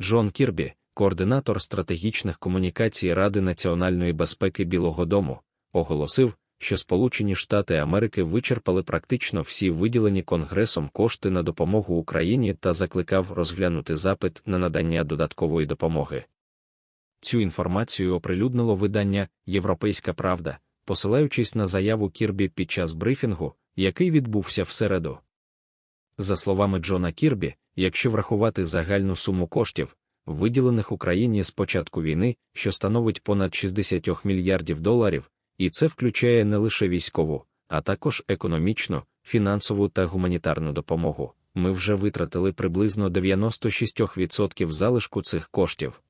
Джон Кірбі, координатор стратегічних комунікацій Ради національної безпеки Білого Дому, оголосив, що Сполучені Штати Америки вичерпали практично всі виділені Конгресом кошти на допомогу Україні та закликав розглянути запит на надання додаткової допомоги. Цю інформацію оприлюднило видання Європейська Правда, посилаючись на заяву Кірбі під час брифінгу, який відбувся в середу. За словами Джона Кірбі, якщо врахувати загальну суму коштів, виділених Україні з початку війни, що становить понад 60 мільярдів доларів, і це включає не лише військову, а також економічну, фінансову та гуманітарну допомогу. Ми вже витратили приблизно 96% залишку цих коштів.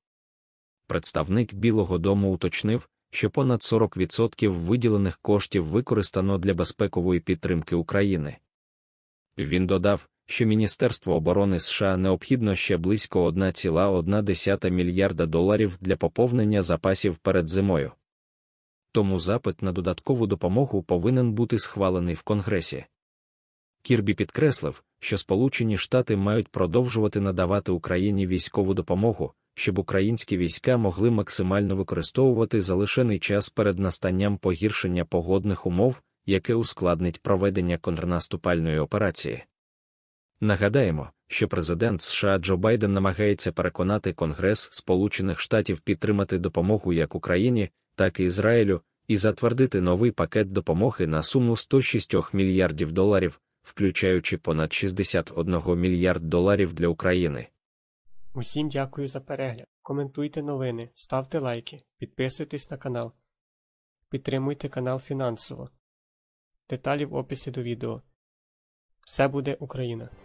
Представник Білого Дому уточнив, що понад 40% виділених коштів використано для безпекової підтримки України. Він додав, що Міністерству оборони США необхідно ще близько 1,1 мільярда доларів для поповнення запасів перед зимою. Тому запит на додаткову допомогу повинен бути схвалений в Конгресі. Кірбі підкреслив, що Сполучені Штати мають продовжувати надавати Україні військову допомогу, щоб українські війська могли максимально використовувати залишений час перед настанням погіршення погодних умов, яке ускладнить проведення контрнаступальної операції. Нагадаємо, що президент США Джо Байден намагається переконати Конгрес Сполучених Штатів підтримати допомогу як Україні, так і Ізраїлю, і затвердити новий пакет допомоги на суму 106 мільярдів доларів, включаючи понад 61 мільярд доларів для України. Усім дякую за перегляд. Коментуйте новини, ставте лайки, підписуйтесь на канал, підтримуйте канал фінансово. Деталі в описі до відео. Все буде Україна!